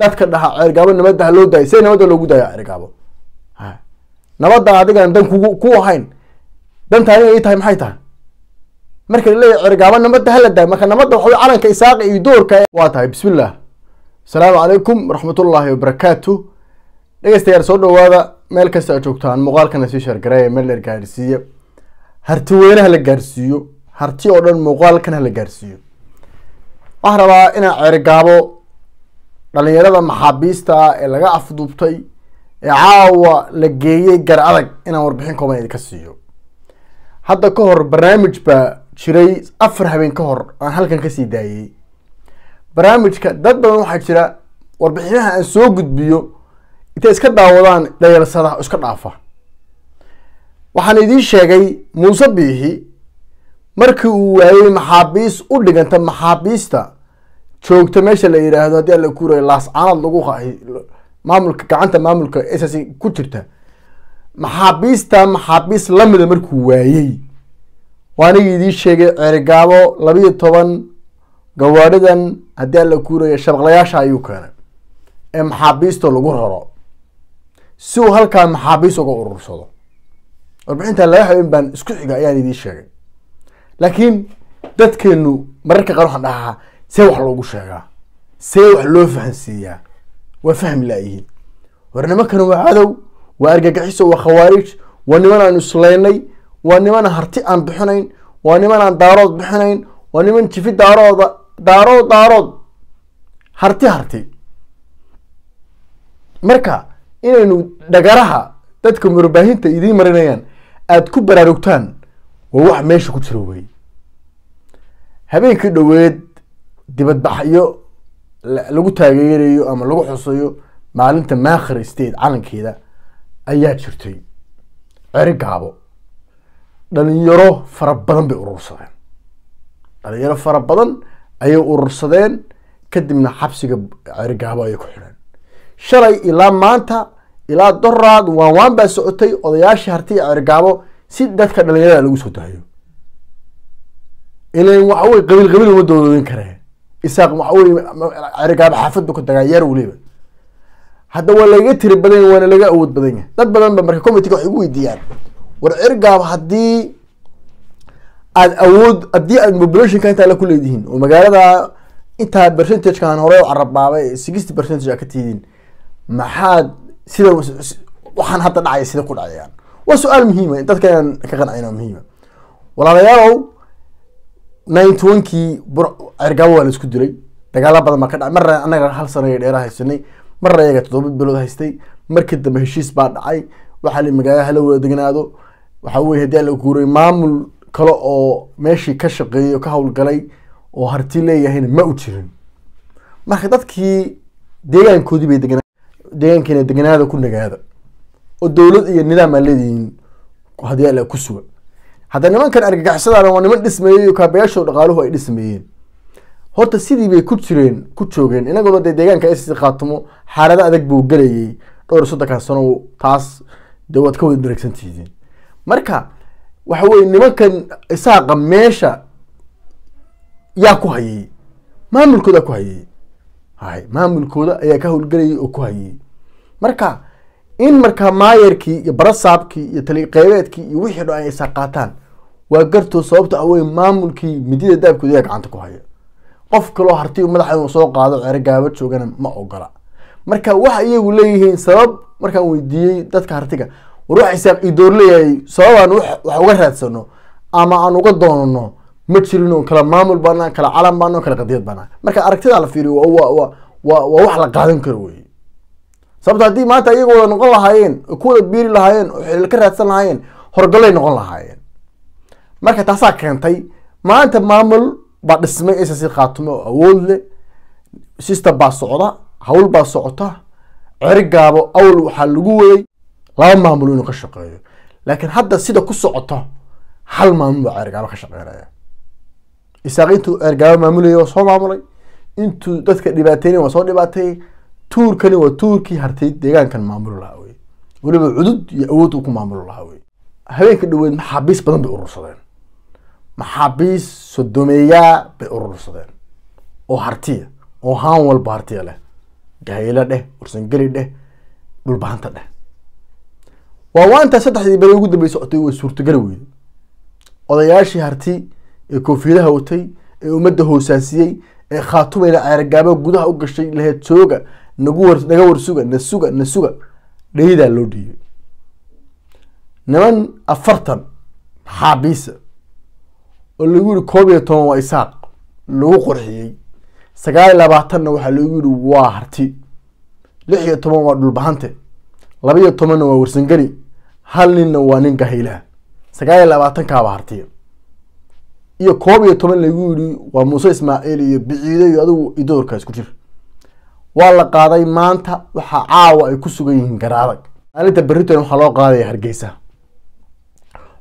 dadka dhaha ceergaabo nabaddaha loo daayay see nabadda loogu daaya ceergaabo nabaddan adigan dan ku ahayn dantaadi inay tahay maxay tahay marka laleeyahy cergaabo nabadda hala daayo marka nabadda waxa wey calanka isaaqa iyo doorka waa tahay bismillaah asalaamu calaykum waraxmatullaahi wabarakaatu dhegeystayaal soo dhawaada meel kasta a joogtaan muuqaalkana sii sheergareeya meel la gaarsiiya harti weynaha la gaarsiiyo harti oo dhan muuqaalkan ha la gaarsiiyo waxaan rabaa inaan ceergaabo dhallinyarada maxaabiista ee laga afduubtay ee caawa la geeyey gar adag inaan warbixin kooban ka siiyo hadda ka hor barnaamij baa jiray afar habeen ka hor aan halkan kasii daayey barnaamijka dad badan waxaa jira warbixinaha aan soo gudbiyo intay iska daawadaan dhayarsada iska dhaafa waxaan idiin sheegay muuse biixi markii uu waayey maxaabiis u dhiganta maxaabiista joogto meesha la yidhaahdo haddii aan la kuurayo lagu qaay maamulka gacanta maamulka ss ku jirta maxaabiista maxaabiis lamida markuu waayey waanigi idiin sheegay cerigaabo labiyo toban gawaadhidan haddii aan kuuraya shabaqlayaasha ayuu keenay ee maxaabiista lagu raro si uu halkaa maxaabiis uga urursado warbixinta laga habeen baan isku xiga ayaan idii sheegay laakiin dadkeenu mararka qaar waxaan dhahaa see wax loogu sheegaa see wax loo fahamsiiyaa waa faham laayihiin war nimankan waa cadow waa argagixiso waa khawaarij waa niman aan islaynay waa niman harti aan bixinayn waa niman aan daarood bixinayn waa niman jifi daarooda daarood daarood harti harti marka inaynu dhagaraha dadka warbaahinta idiin marinayaan aada ku baraarugtaan waa wax meesha ku jira wey habeenkii dhoweed dibadbaxyo lagu taageerayo ama lagu xusayo maalinta maakhir state calankeeda ayaa jirtay ceri gaabo dhalinyaro fara badan bay urursadeen dhalinyaro fara badan ayay urursadeen kadibna xabsiga ceri gaabo ayay ku xidheen shalay ilaa maanta ilaa doraad waan waan baa socotay odayaashii hartiya cerigaabo si dadka dhalinyarada lagu soo dahayo ilan waxawey qabiil qabiil uma doodoodin kareen isaaq waxa weye cerigaaba xaafad bu ku tagaa yar u hadda waa laga tiri badan yahy waana laga awood badan yahay dad badan ba marka commitega waxay igu weydiiyaan war cerigaaba haddii aad awood haddii aad populationka intaa la kuleedihiin oo magaalada intaa percentagekan hore u carabaabay sixty percentage aa ka tihiin maxaad sida waxaan hadda dhacaya sida ku dhacayaan waa su-aal muhiima ah, dadka inaan ka qancino muhiima ah. walaalayaalow ninety onkii cergaabo waa la isku dilay dagaala badan baa ka dhaay marna annaga hal sanaya dheeraa haysanay marna ayaga toddoba bilood haystay markii dambe heshiis baa dhacay waxaa la magaalaha hala wada degnaado waxa weye haddii ala guuray maamul kale oo meeshii ka shaqeeyay oo ka howlgalay oo harti leeyahayna ma u jirin marka dadkii deegaankoodii bay degnaa deegaankiina degnaada ku nagaada oo dowlad iyo nidaam aa leedihiin hadii ala ku suga hadda nimankan argagixisadaana waa niman dhismeeyey kaabayaashoo dhaqaaluhu ay dhismeeyeen horta sidii bay ku jireen ku joogeen inaguna dee deegaanka sc khaatimo xaalado adag buu gelayay dhowr soddonkan sano taas dee waad ka wada maregsantihiin marka waxa weye nimankan isaaqa meesha yaa ku hayay maamulkooda ku hayay hay maamulkooda ayaa ka howlgelayay oo ku hayay marka in markaa maayarkii iyo barasaabkii iyo taliqeybeedkii iyo wixii dho ay isaqaataan waa gartoo sababta awey ah maamulkii midida daabkoodayaa gacanta ku haya qof kaloo harti madaxa inuu soo qaado cero joogana ma ogola marka waxa iyagu leeyihiin sabab markaan weydiiyey dadka hartiga war wax isaaq idoorleeyahay sababaan wax uga raadsano ama aan uga doonano ma jirin oo kala maamul baanaan kala calan baana kala qadiyad baanaan marka aragtidaa la fiiriyo waa wax la qaadan karo wey sababto haddii maanta iyaga wada noqon lahaayeen kuwada biiri lahaayeen oo ka raadsan lahaayeen horgalay noqon lahaayeen marka taasaa keentay maanta maamul baa dhismay acc khaatume oo awood leh system baa socda hawl baa socota cerigaabo awl waxaa lagu waday laba maamul inuu ka shaqeeyo laakiin hadda sida ku socoto hal maamul baa cerigaabo ka shaqeynaya isaaq intuu cerigaabo maamulaya waa soo maamulay intuu dadka dhibaateynaya waa soo dhibaateeyey tuurkani waa tuurkii hartay deegaankan maamuli lahaa wey weliba cudud iyo awood uu ku maamuli lahaa wey habeenka dhaweed maxaabiis badan bay urursadeen maxaabiis sodomeeyaa bay urursadeen oo hartiya oo haan walba hartiya leh gahaylo dheh ursangeli dheh dhulbahanta dheh waa waantaa saddexdii beri ugu dambay socotay way suurtagali weyde odayaashii harti ee koofiyadaha watay ee ummadda hoosaasiyey ee khaatumayna ceergaabo gudaha u gashay laheed sooga naga warsuga nasuga suga na suga dhayadaa loo dhiibay niman afartan maxaabiisa ah oo lagu yihi koob iyo toban waa isaaq lagu qorxiyey sagaal iyo labaatanna waxaa loogu yihi waa harti lix iyo toban waa dhulbahante laba iyo tobanna waa warsangari hal ninna waa nin gahaylaha sagaal iyo labaatankaaba hartiya iyo koob iyo toban lagu yihi waa muuse ismaaciil iyo biciide iyo adigu idoorkaa isku jir waa la qaaday maanta waxaa caawa ay ku sugan yihiin garaadag maalinta beriton waxaa loo qaadaya hargeysa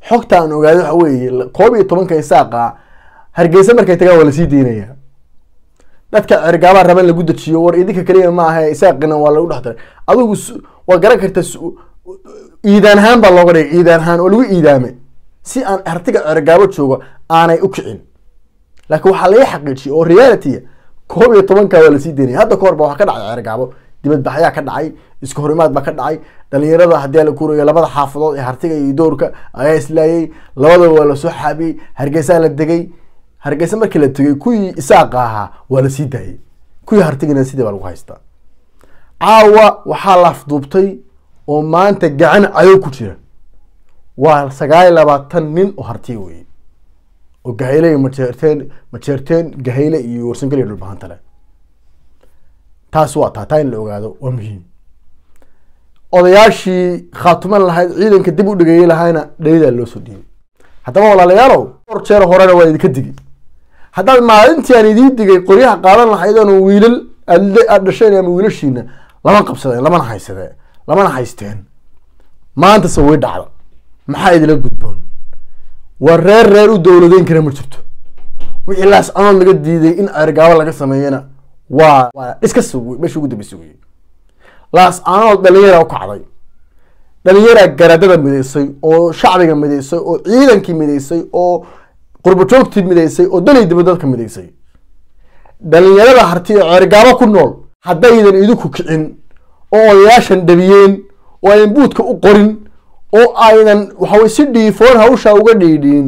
xogta aan ogaaday waxa weeye koob iyo tobanka isaaqa hargeysa markay tagaan waa lasii deynaya dadka cirgaabaha raban lagu dajiyo war idinka keliya ma aha isaaqina waa lagu dhex daray adigu waa garan karta iidaan ahaan baa looga dhigay iidaan ahaan oo lagu iidaame si aan artiga cirgaabo joogo aanay u kicin laakiin waxaa laga xaqiijiyay oo realityga koob iyo tobanka waa lasii daynaya hadda kahor ba waxaa ka dhacay ceergaabo dibadbaxyaa ka dhacay iska horimaad baa ka dhacay dhalinyarada haddii la kuurayo labada xaafadood ee hartiga iyo doorka ayaa islaayay labadaba waa lasoo xaabiyey hargeysaa la degay hargeysa markii la tegay kuwii isaaqa ahaa waa lasii daayey kuwii hartigina sidii baa lagu haystaa caawa waxaa laafduubtay oo maanta gacan cadow ku jira waa sagaal labaatan nin oo hartiga weeyey oo gahayle iyo majeerteen majeerteen gahayle iyo warsangelya dhulbahantale taas waa taa taa in la ogaado waa muhiim odayaashii khaatuman lahayd ciidanka dib u dhegeyey lahaana dhaliilaa loo soo dhiibay haddaba walaalayaalow or jeer horena waa idinka digi haddaad maalintii aan idiin digay qoryaha qaadan lahayd oo wiilal aad dhasheen ama wiilashiina lama qabsadeen lamana haysadeen lamana haysteen maantase way dhacda maxaa idila gudboon waa reer reer u dowladeyn kara ma jirto wixii anood laga diiday in argaabo laga sameeyana waa waa iska sugy meesha ugu dambeysa wey laascanood dhallinyaraa u kacday dhalinyaraa garadada midaysay oo shacbiga midaysay oo ciidankii midaysay oo qurbajoogtii midaysay oo dalay dadka midaysay dhalinyarada harti ee ceergaabo ku nool haddaydan idinku kicin oo odayaashan dhabiyeen oo ayn buudka u qorin oo aynan waxaway si dhiifoon hawshaa uga dhiidhiin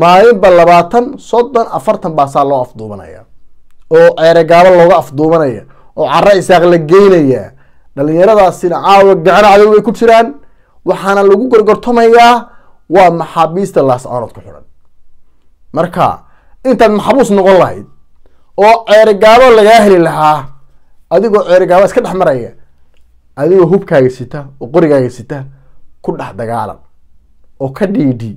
maalinba labaatan soddon afartan baasaa loo afduubanaya oo ceeregaabo looga afduubanaya oo caro isaaq la geynaya dhallinyaradaasina caawa gacan cadow bay ku jiraan waxaana lagu gorgortamayaa waa maxaabiista laas-aanood ku xidhan marka intaad maxabuus noqon lahayd oo ceerigaabo lagaa heli lahaa adigoo ceerigaaba iska dhex maraya adigoo hubkaaga sita oo qorigaaga sita ku dhex dagaalan oo ka dhiidhi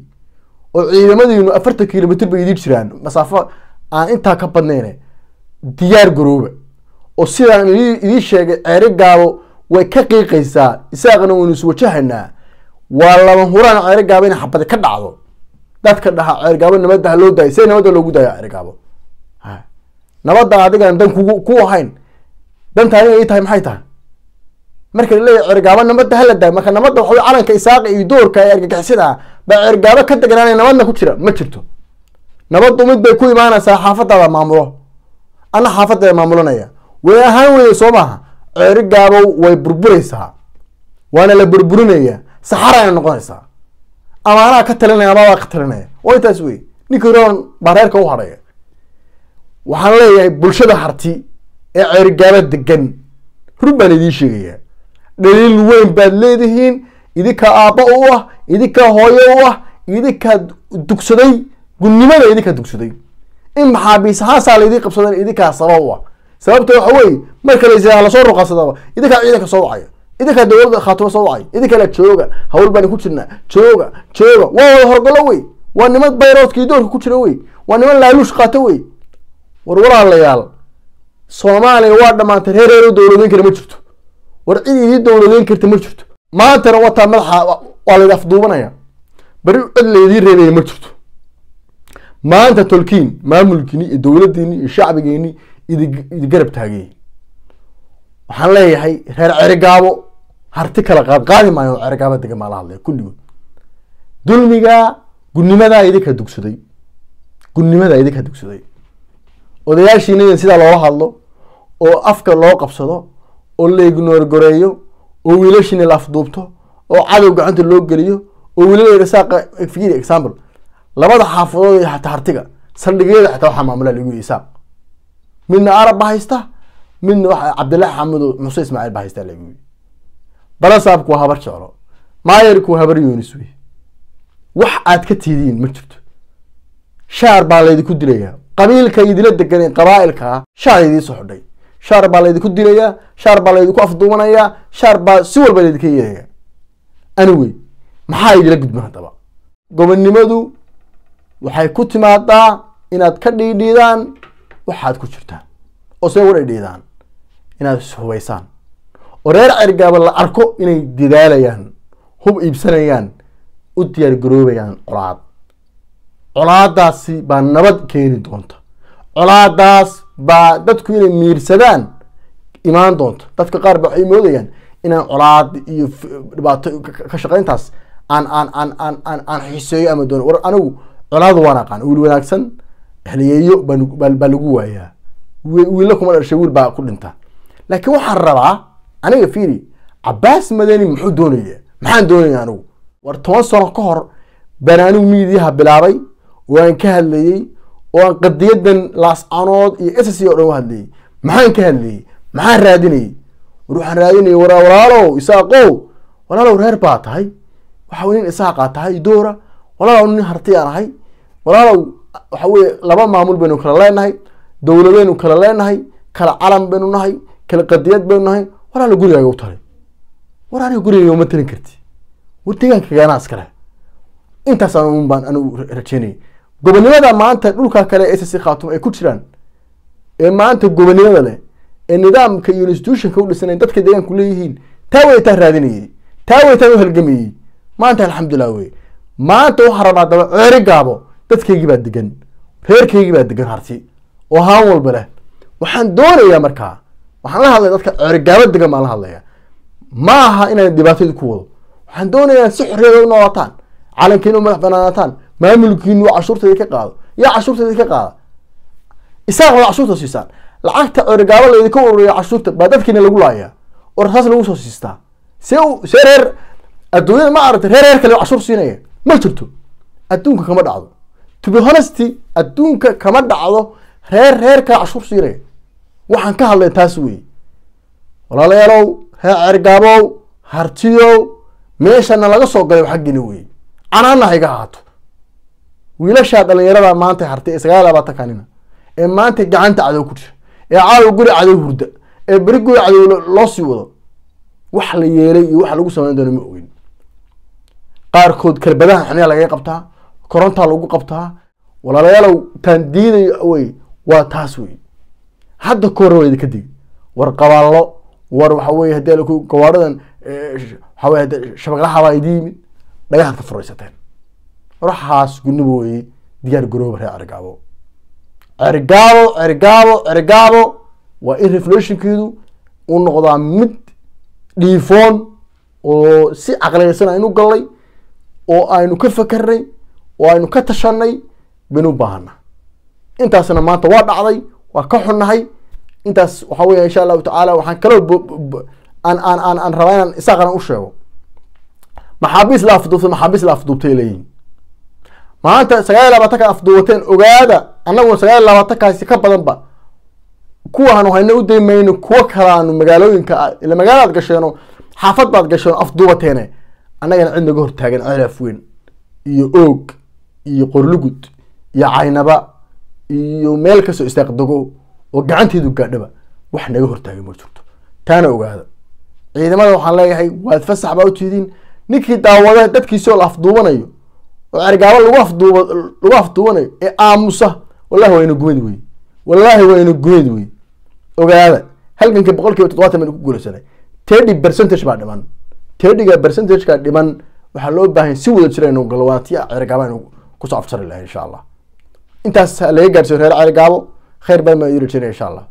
oo ciidamadiinu afartan kilomitr bay idin jiraan masaafo aan intaa ka badnayne diyaar garooba oo sidaan idiin sheegay ceeri gaabo way ka qiiqaysaa isaaqana waynu is wajahaynaa waa lama huraan ceeri gaabo ina xabadi ka dhacdo dadka dhaha ceergaabo nabadda ha loo daayay see nabadda loogu daaya ceergaabo nabadda adigaan dan kugu ku ahayn dantaadina ii tahay maxay tahay marka laleeyahy cergaabo nabada hala daago marka nabada waxa calanka isaaqa iyo doorka ee argagixisada baa cergaabo ka deganaanay nabadna ku jira ma jirto nabaddu mid bay ku imaanaysaa xaafadaada maamulo ana xaafadaeda maamulanaya way ahaan weeye soo maaha cerigaabow way burburaysaa waana la burburinaya saxarayna noqonaysaa amaanaa ka talinaya amaabaa ka talinaya waa intaas wey ninkii roon baa reerka u hadhaya waxaan leeyahay bulshada harti ee cergaabo degan run baan idiin sheegayaa dhaliil weyn baad leedihiin idinkaa aabba u ah idinkaa hooyo u ah idinkaa dugsaday gunnimada idinkaa dugsaday in maxaabiis ahaasaa laydin qabsadan idinkaa sabab u ah sababta waxa weeye mar kale lasoo ruqasadaba idinkaa ciidanka soo wacaya idinkaa dowladda khaatimo soo wacaya idinkana jooga hawl baani ku jirnaa jooga jooga waa wada horgalo wey waa niman bayroodkii doorka ku jira wey waa niman laaluush qaato wey war walaalayaal soomaaliya waa dhammaantay reer reero kara ma jirto war cid idii dowladeyn karta ma jirto maantana wataa madaxa waa laydi afduubanaya bari cid laydii reebaya ma jirto maanta tolkiin maamulkiini iyo dowladdiini iyo shacbigeeni idigarab taageeyey waxaan leeyahay reer cerigaabo harti kala qaad qaadi maayo cerigaaba degmaa la hadlaya kulligood dulmigaa gunnimadaa idinka dugsaday gunnimadaa idinka dugsaday odayaashiina in sidaa loola hadlo oo afka loo qabsado oo la ignoor goreeyo oo wiilashina afduubto oo cadow gacanta loo geliyo oo wiilalsaaqa fir labada xaafadood ee xataa hartiga saldhigyada xataa waxaa maamulaa lagu yiri isaaq midna arab ba haysta midna waxa cabdillahi xamudo muuse ismaaciil ba haysta lagu yiri balasaabku waa habar jeclo maayarku waa habar yoonis wey wax aad ka tiidiin ma jirto shaar baa laydinku dilayaa qabiilka idila deganeen qabaa'ilkaa shaar idiin soo xidhay shaar baa laydinku dilayaa shaar baa laydinku afduumanayaa shaar baa si walba laydinka yeelaya anyway maxaa idila gudma haddaba gobonnimadu waxay ku timaadaa inaad ka dhiidhiidaan waxaad ku jirtaan oo se uga dhiidhiidaan inaad ishubaysaan oo reer cergaaba la arko inay dadaalayaan hub iibsanayaan u diyaar garoobayaan colaad colaadaasi baa nabad keeni doonta colaadaas baa dadku inay miirsadaan imaan doonto dadka qaar ba waxay moodayaan inaan colaad iyo dhibaato ka shaqayntaas aan aan aan aan aan aan xiseeyo ama doono war anigu colaadu waan aqaan wiil wanaagsan heliyeeyo baa lagu waayaa wiilla kuma dhashay wiil baa ku dhinta laakiin waxaan rabaa aniga fiiri cabaas madani muxuu doonaya maxaan doonaya anigu war toban sano ka hor baan miidiyaha bilaabay waan ka hadlayey oo aan qadiyadan laascanood iyo ss oo dhan u hadlayey maxaan ka hadlayey maxaan raadinayey war waxaan raadinayay war walaalow isaaqow walaalow reer baa tahay waxa nin isaaqaa tahay doora walaalow nin hartiyaan ahay walaalow waxa weye laba maamul baynu kala leenahay dowladaynu kala leenahay kala calan baynu nahay kala qadiyad baynu nahay walaalow gurigaaga u talay war aniga gurigayga uma talin karti war deegaankaganaaskale intaas anbaan anigu rajeynaya gobolnimada maanta dhulka kale ee sc ay ku jiraan ee maanta gobolnimada leh ee nidaamka iyo institutionka u dhisanayn dadka deegaanku leeyihiin taa weytaan raadinayey taa weytaan u halgamayey maanta alxamdulilah wey maanta waxaa rabaa daba ceeri gaabo dadkaygii baa degan reerkaygii baa degan harti oo haan walba leh waxaan doonayaa markaa waxaan la hadlaya dadka ceerigaabo degan baan la hadlaya ma aha inaan dhibaatadii ku wado waxaan doonayaa si xoreeya u noolataan calankiina u madax banaanataan maamulkiinu cashuurtayda ka qaado yaa cashuurtayda ka qaada isaga rabaa cashuurta siisaan lacagta orgaabo laydinka ururiya cashuurta baa dadkiina lagu laayaa oo rasaas lagu soo siistaa see see reer adduunyada ma aragta reer reer kale cashuur siinaya ma jirto adduunka kama dhacdo to be adduunka kama dhacdo reer reer kale cashuur siinaya waxaan ka hadlay taas weeye walaalayaalow reer cergaabow hartiyow meeshana laga soo galay xaggiina weeye canaana ahaato wiilashaa dhalinyarada maanta hartay ee sagaal labaatan ee maanta gacanta cadow ku jira ee caawa guri cadow hurda ee beri guri cadow loo sii wado wax la yeelay iyo wax lagu samayn doono ma ogeyn qaarkood kalbadaha xaniya laga qabtaa korontaa lagu qabtaa walaalayaalow taan diidayo wey waa taas wey hadda ka hore waa idinka war qabaallo war waxa weye haddii gawaadhadan waxaa wey shabaqlaha baa idii dhagahaad ka furaysateen ruuxaas gunib diyaar garooba reer cergaabo cergaabo cergaabo waa in reflethonkeedu uu noqdaa mid dhiifoon oo si caqligaysan aynu gallay oo aynu ka fakarnay oo aynu ka tashanay baynu u intaasna maanta waa dhacday waa ka xunnahay intaas waxaa weya insha allahu tacaala waxaan kaloo aan rabaa inaan isaaqana u sheego maxaabiis la maxaabiis la leeyihin maanta sagaal labaatanka afduuwateen ogaada annaguna sagaal labaatankaasi ka badanba kuwaanu hayna u daymayno kuwo kalaanu magaalooyinka ah ila magaalaad gasheeno xaafad baad gasheeno afduubateene annagana cid naga hortaagan celaaf weyn iyo oog iyo qorlugud iyo caynaba iyo meel kastoo istaaqdago oo gacanteedu gaadhaba wax naga hortaagay ma jirto taana ogaada ciidamada waxaan leeyahay waad fasax baa u tihidiin ninkii daawada dadkiisoo la afduubanayo oo argaabo lagu afduuba afduubanayo ee aamusa wallahi waa ina wey wallahi waa ina wey ogaada halganka boqol kiiba toddobaatan ban ku guulaysanay tedhi percentage baa dhiman tedhiga percentageka dhiman waxaa loo baahanya si wada jira inu galwaatiya cergaaba inu kusoo afjari lahay insha allah intaas laga gaarsiyo reer cergaabo khayr badan baan yiri jiray insha allah